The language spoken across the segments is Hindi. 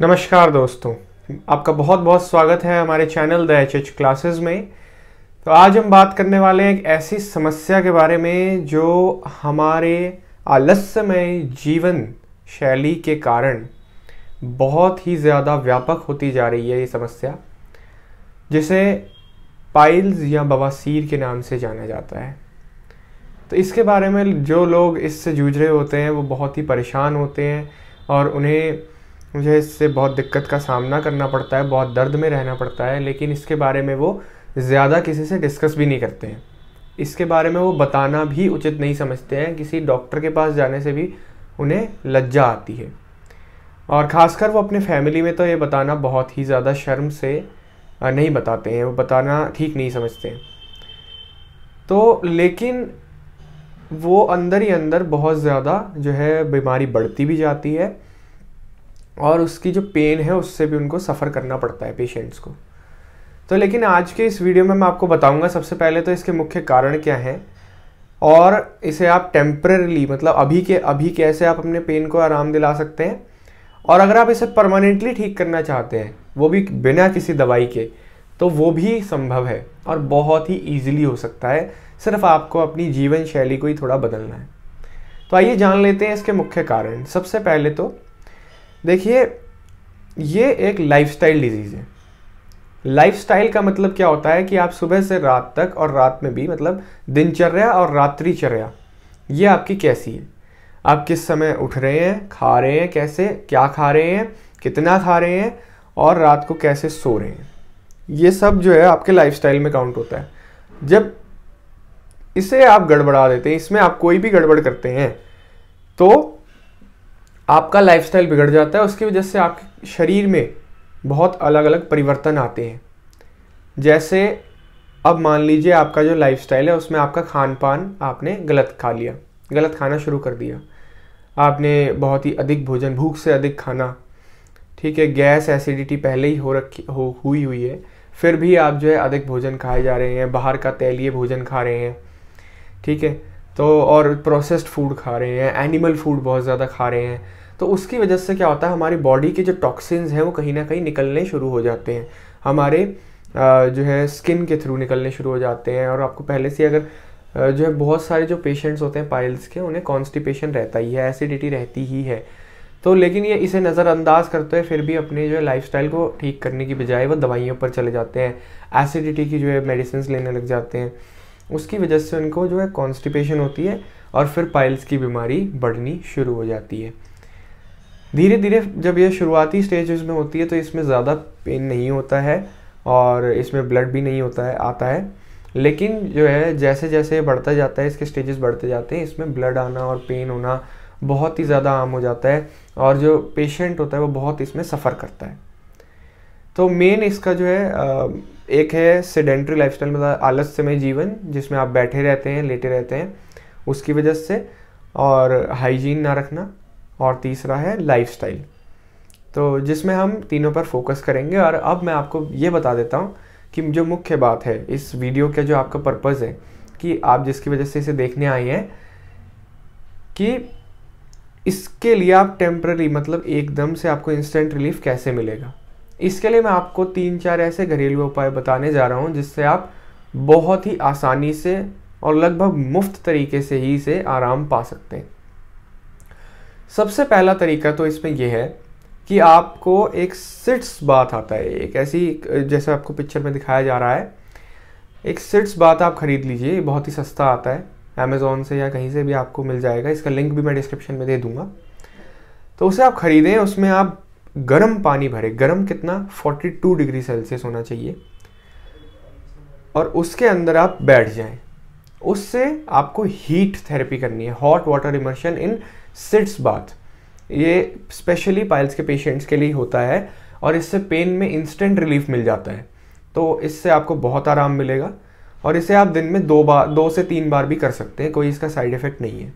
नमस्कार दोस्तों आपका बहुत बहुत स्वागत है हमारे channel the H H classes में तो आज हम बात करने वाले हैं एक ऐसी समस्या के बारे में जो हमारे आलस्यमय जीवन शैली के कारण बहुत ही ज़्यादा व्यापक होती जा रही है ये समस्या जिसे पाइल्स या बवासीर के नाम से जाना जाता है तो इसके बारे में जो लोग इससे जूझ रहे होते हैं वो बहुत ही परेशान होते हैं और उन्हें मुझे इससे बहुत दिक्कत का सामना करना पड़ता है बहुत दर्द में रहना पड़ता है लेकिन इसके बारे में वो ज़्यादा किसी से डिस्कस भी नहीं करते हैं इसके बारे में वो बताना भी उचित नहीं समझते हैं किसी डॉक्टर के पास जाने से भी उन्हें लज्जा आती है और ख़ासकर वो अपने फैमिली में तो ये बताना बहुत ही ज़्यादा शर्म से नहीं बताते हैं वो बताना ठीक नहीं समझते हैं तो लेकिन वो अंदर ही अंदर बहुत ज़्यादा जो है बीमारी बढ़ती भी जाती है और उसकी जो पेन है उससे भी उनको सफ़र करना पड़ता है पेशेंट्स को तो लेकिन आज के इस वीडियो में मैं आपको बताऊंगा सबसे पहले तो इसके मुख्य कारण क्या हैं और इसे आप टेम्परली मतलब अभी के अभी कैसे आप अपने पेन को आराम दिला सकते हैं और अगर आप इसे परमानेंटली ठीक करना चाहते हैं वो भी बिना किसी दवाई के तो वो भी संभव है और बहुत ही ईजिली हो सकता है सिर्फ आपको अपनी जीवन शैली को ही थोड़ा बदलना है तो आइए जान लेते हैं इसके मुख्य कारण सबसे पहले तो देखिए ये एक लाइफस्टाइल डिजीज़ है लाइफस्टाइल का मतलब क्या होता है कि आप सुबह से रात तक और रात में भी मतलब दिनचर्या और रात्रिचर्या ये आपकी कैसी है आप किस समय उठ रहे हैं खा रहे हैं कैसे क्या खा रहे हैं कितना खा रहे हैं और रात को कैसे सो रहे हैं ये सब जो है आपके लाइफस्टाइल में काउंट होता है जब इसे आप गड़बड़ा देते हैं इसमें आप कोई भी गड़बड़ करते हैं तो आपका लाइफस्टाइल बिगड़ जाता है उसकी वजह से आपके शरीर में बहुत अलग अलग परिवर्तन आते हैं जैसे अब मान लीजिए आपका जो लाइफस्टाइल है उसमें आपका खान पान आपने गलत खा लिया गलत खाना शुरू कर दिया आपने बहुत ही अधिक भोजन भूख से अधिक खाना ठीक है गैस एसिडिटी पहले ही हो रखी हो हुई हुई है फिर भी आप जो है अधिक भोजन खाए जा रहे हैं बाहर का तैलीय भोजन खा रहे हैं ठीक है तो और प्रोसेस्ड फूड खा रहे हैं एनिमल फूड बहुत ज़्यादा खा रहे हैं तो उसकी वजह से क्या होता है हमारी बॉडी के जो टॉक्सिन्स हैं वो कहीं ना कहीं निकलने शुरू हो जाते हैं हमारे जो है स्किन के थ्रू निकलने शुरू हो जाते हैं और आपको पहले से अगर जो है बहुत सारे जो पेशेंट्स होते हैं पाइल्स के उन्हें कॉन्स्टिपेशन रहता ही है एसिडिटी रहती ही है तो लेकिन ये इसे नज़रअंदाज करते हुए फिर भी अपने जो है लाइफ को ठीक करने की बजाय वो दवाइयों पर चले जाते हैं एसिडिटी की जो है मेडिसिन लेने लग जाते हैं उसकी वजह से उनको जो है कॉन्स्टिपेशन होती है और फिर पाइल्स की बीमारी बढ़नी शुरू हो जाती है धीरे धीरे जब यह शुरुआती स्टेजेस में होती है तो इसमें ज़्यादा पेन नहीं होता है और इसमें ब्लड भी नहीं होता है आता है लेकिन जो है जैसे जैसे बढ़ता जाता है इसके स्टेजेस बढ़ते जाते हैं इसमें ब्लड आना और पेन होना बहुत ही ज़्यादा आम हो जाता है और जो पेशेंट होता है वो बहुत इसमें सफ़र करता है तो मेन इसका जो है एक है सेडेंट्री लाइफ स्टाइल मतलब आलस्यमय जीवन जिसमें आप बैठे रहते हैं लेटे रहते हैं उसकी वजह से और हाइजीन ना रखना और तीसरा है लाइफ स्टाइल तो जिसमें हम तीनों पर फोकस करेंगे और अब मैं आपको ये बता देता हूँ कि जो मुख्य बात है इस वीडियो का जो आपका पर्पज़ है कि आप जिसकी वजह से इसे देखने आए हैं कि इसके लिए आप टेम्प्ररी मतलब एकदम से आपको इंस्टेंट रिलीफ कैसे मिलेगा इसके लिए मैं आपको तीन चार ऐसे घरेलू उपाय बताने जा रहा हूँ जिससे आप बहुत ही आसानी से और लगभग मुफ्त तरीके से ही इसे आराम पा सकते हैं सबसे पहला तरीका तो इसमें यह है कि आपको एक सिट्स बात आता है एक ऐसी जैसे आपको पिक्चर में दिखाया जा रहा है एक सिट्स बात आप ख़रीद लीजिए बहुत ही सस्ता आता है अमेज़ोन से या कहीं से भी आपको मिल जाएगा इसका लिंक भी मैं डिस्क्रिप्शन में दे दूँगा तो उसे आप ख़रीदें उसमें आप गर्म पानी भरे गर्म कितना 42 डिग्री सेल्सियस होना चाहिए और उसके अंदर आप बैठ जाएं उससे आपको हीट थेरेपी करनी है hot water immersion in sitz bath ये स्पेशली पाइल्स के पेशेंट्स के लिए होता है और इससे पेन में इंस्टेंट रिलीफ मिल जाता है तो इससे आपको बहुत आराम मिलेगा और इसे आप दिन में दो बार दो से तीन बार भी कर सकते हैं कोई इसका साइड इफ़ेक्ट नहीं है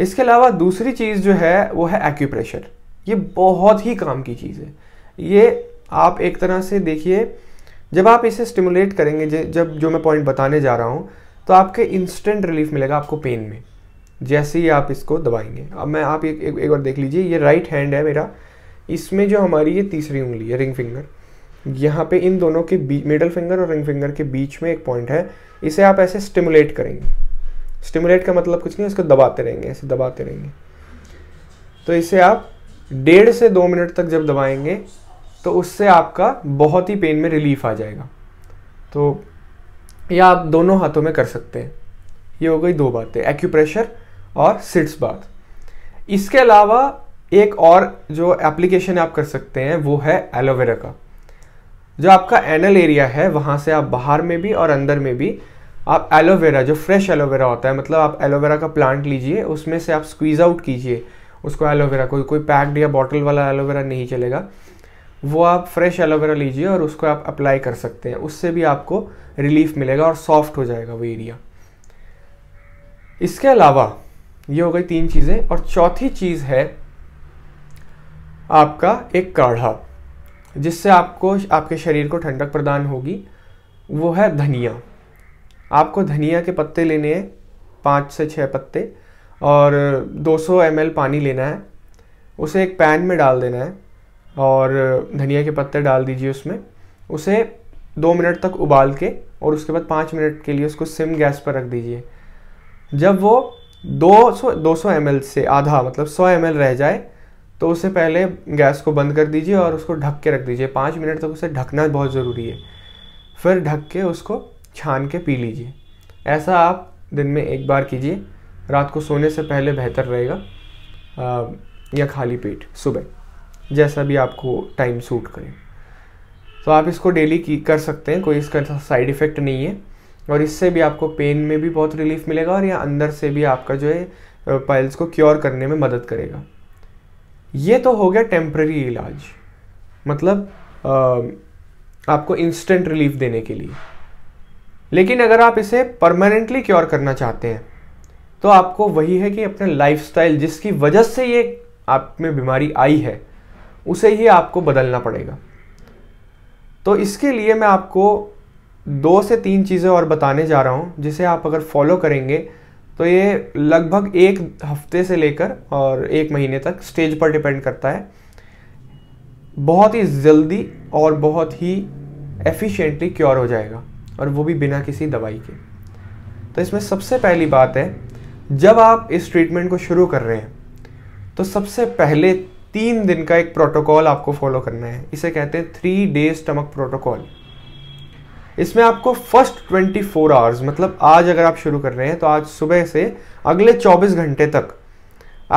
इसके अलावा दूसरी चीज़ जो है वो है एक्यूप्रेशर ये बहुत ही काम की चीज़ है ये आप एक तरह से देखिए जब आप इसे स्टिमुलेट करेंगे जब जो मैं पॉइंट बताने जा रहा हूँ तो आपके इंस्टेंट रिलीफ मिलेगा आपको पेन में जैसे ही आप इसको दबाएंगे अब मैं आप एक एक, एक बार देख लीजिए ये राइट हैंड है मेरा इसमें जो हमारी ये तीसरी उंगली है रिंग फिंगर यहाँ पे इन दोनों के बीच मिडल फिंगर और रिंग फिंगर के बीच में एक पॉइंट है इसे आप ऐसे स्टिमुलेट करेंगे स्टिमुलेट का मतलब कुछ नहीं इसको दबाते रहेंगे ऐसे दबाते रहेंगे तो इसे आप डेढ़ से दो मिनट तक जब दबाएंगे तो उससे आपका बहुत ही पेन में रिलीफ आ जाएगा तो यह आप दोनों हाथों में कर सकते हैं ये हो गई दो बातें एक्यूप्रेशर और सिट्स बात इसके अलावा एक और जो एप्लीकेशन आप कर सकते हैं वो है एलोवेरा का जो आपका एनल एरिया है वहाँ से आप बाहर में भी और अंदर में भी आप एलोवेरा जो फ्रेश एलोवेरा होता है मतलब आप एलोवेरा का प्लांट लीजिए उसमें से आप स्क्वीज़ आउट कीजिए उसको एलोवेरा कोई कोई पैक्ड या बॉटल वाला एलोवेरा नहीं चलेगा वो आप फ्रेश एलोवेरा लीजिए और उसको आप अप्लाई कर सकते हैं उससे भी आपको रिलीफ मिलेगा और सॉफ्ट हो जाएगा वो एरिया इसके अलावा ये हो गई तीन चीज़ें और चौथी चीज़ है आपका एक काढ़ा जिससे आपको आपके शरीर को ठंडक प्रदान होगी वो है धनिया आपको धनिया के पत्ते लेने हैं पाँच से छः पत्ते और 200 ml पानी लेना है उसे एक पैन में डाल देना है और धनिया के पत्ते डाल दीजिए उसमें उसे दो मिनट तक उबाल के और उसके बाद पाँच मिनट के लिए उसको सिम गैस पर रख दीजिए जब वो 200 200 ml से आधा मतलब 100 ml रह जाए तो उसे पहले गैस को बंद कर दीजिए और उसको ढक के रख दीजिए पाँच मिनट तक उसे ढकना बहुत ज़रूरी है फिर ढक के उसको छान के पी लीजिए ऐसा आप दिन में एक बार कीजिए रात को सोने से पहले बेहतर रहेगा या खाली पेट सुबह जैसा भी आपको टाइम सूट करे तो आप इसको डेली की कर सकते हैं कोई इसका साइड इफ़ेक्ट नहीं है और इससे भी आपको पेन में भी बहुत रिलीफ मिलेगा और या अंदर से भी आपका जो है पाइल्स को क्योर करने में मदद करेगा ये तो हो गया टेम्प्रेरी इलाज मतलब आ, आपको इंस्टेंट रिलीफ देने के लिए लेकिन अगर आप इसे परमानेंटली क्योर करना चाहते हैं तो आपको वही है कि अपने लाइफ जिसकी वजह से ये आप में बीमारी आई है उसे ही आपको बदलना पड़ेगा तो इसके लिए मैं आपको दो से तीन चीज़ें और बताने जा रहा हूँ जिसे आप अगर फॉलो करेंगे तो ये लगभग एक हफ्ते से लेकर और एक महीने तक स्टेज पर डिपेंड करता है बहुत ही जल्दी और बहुत ही एफिशिएंटली क्योर हो जाएगा और वो भी बिना किसी दवाई के तो इसमें सबसे पहली बात है जब आप इस ट्रीटमेंट को शुरू कर रहे हैं तो सबसे पहले तीन दिन का एक प्रोटोकॉल आपको फॉलो करना है इसे कहते हैं थ्री डे स्टमक प्रोटोकॉल इसमें आपको फर्स्ट 24 आवर्स मतलब आज अगर आप शुरू कर रहे हैं तो आज सुबह से अगले 24 घंटे तक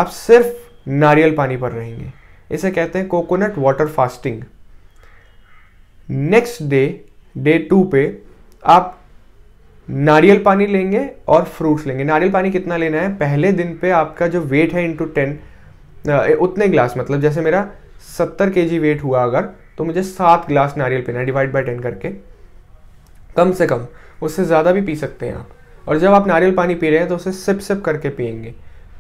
आप सिर्फ नारियल पानी पर रहेंगे इसे कहते हैं coconut water fasting next day day two पे आप नारियल पानी लेंगे और फ्रूट्स लेंगे नारियल पानी कितना लेना है पहले दिन पे आपका जो वेट है इंटू टेन उतने ग्लास मतलब जैसे मेरा सत्तर के जी वेट हुआ अगर तो मुझे सात ग्लास नारियल पीना है डिवाइड बाई टेन करके कम से कम उससे ज़्यादा भी पी सकते हैं आप और जब आप नारियल पानी पी रहे हैं तो उसे सिप सिप करके पियेंगे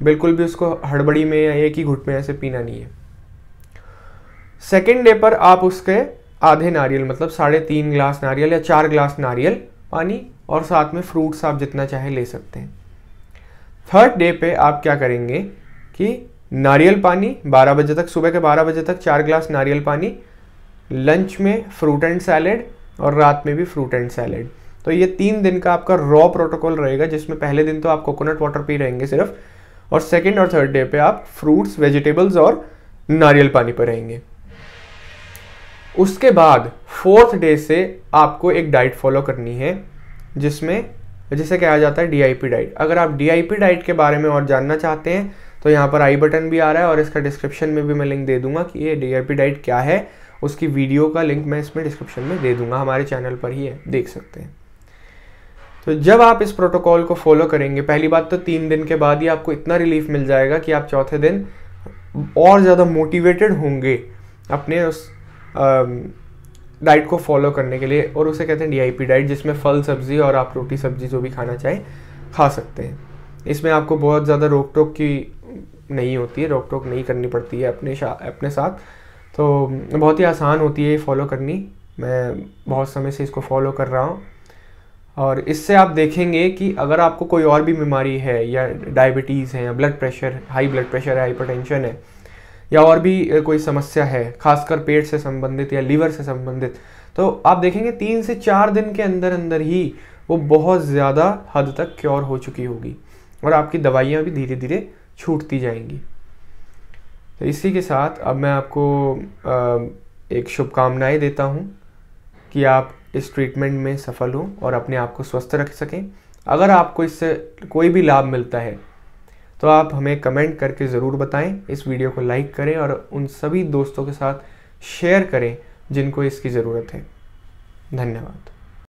बिल्कुल भी उसको हड़बड़ी में या एक ही घुट में ऐसे पीना नहीं है सेकेंड डे पर आप उसके आधे नारियल मतलब साढ़े तीन ग्लास नारियल या चार ग्लास नारियल पानी और साथ में फ्रूट्स आप जितना चाहे ले सकते हैं थर्ड डे पे आप क्या करेंगे कि नारियल पानी 12 बजे तक सुबह के 12 बजे तक चार ग्लास नारियल पानी लंच में फ्रूट एंड सैलेड और रात में भी फ्रूट एंड सैलेड तो ये तीन दिन का आपका रॉ प्रोटोकॉल रहेगा जिसमें पहले दिन तो आप कोकोनट वाटर पी रहेंगे सिर्फ और सेकेंड और थर्ड डे पे आप फ्रूट्स वेजिटेबल्स और नारियल पानी पर रहेंगे उसके बाद फोर्थ डे से आपको एक डाइट फॉलो करनी है जिसमें जिसे कहा जाता है डी डाइट अगर आप डी डाइट के बारे में और जानना चाहते हैं तो यहाँ पर आई बटन भी आ रहा है और इसका डिस्क्रिप्शन में भी मैं लिंक दे दूंगा कि ये डी डाइट क्या है उसकी वीडियो का लिंक मैं इसमें डिस्क्रिप्शन में दे दूंगा हमारे चैनल पर ही है देख सकते हैं तो जब आप इस प्रोटोकॉल को फॉलो करेंगे पहली बात तो तीन दिन के बाद ही आपको इतना रिलीफ मिल जाएगा कि आप चौथे दिन और ज़्यादा मोटिवेटेड होंगे अपने उस आ, डाइट को फॉलो करने के लिए और उसे कहते हैं डी डाइट जिसमें फल सब्ज़ी और आप रोटी सब्ज़ी जो भी खाना चाहें खा सकते हैं इसमें आपको बहुत ज़्यादा रोक टोक की नहीं होती है रोक टोक नहीं करनी पड़ती है अपने अपने साथ तो बहुत ही आसान होती है ये फॉलो करनी मैं बहुत समय से इसको फॉलो कर रहा हूँ और इससे आप देखेंगे कि अगर आपको कोई और भी बीमारी है या डायबिटीज़ है या blood pressure high blood pressure है हाइपर है या और भी कोई समस्या है खासकर पेट से संबंधित या लीवर से संबंधित तो आप देखेंगे तीन से चार दिन के अंदर अंदर ही वो बहुत ज़्यादा हद तक क्योर हो चुकी होगी और आपकी दवाइयाँ भी धीरे धीरे छूटती जाएंगी तो इसी के साथ अब मैं आपको एक शुभकामनाएँ देता हूँ कि आप इस ट्रीटमेंट में सफल हों और अपने आप को स्वस्थ रख सकें अगर आपको इससे कोई भी लाभ मिलता है तो आप हमें कमेंट करके ज़रूर बताएं इस वीडियो को लाइक करें और उन सभी दोस्तों के साथ शेयर करें जिनको इसकी ज़रूरत है धन्यवाद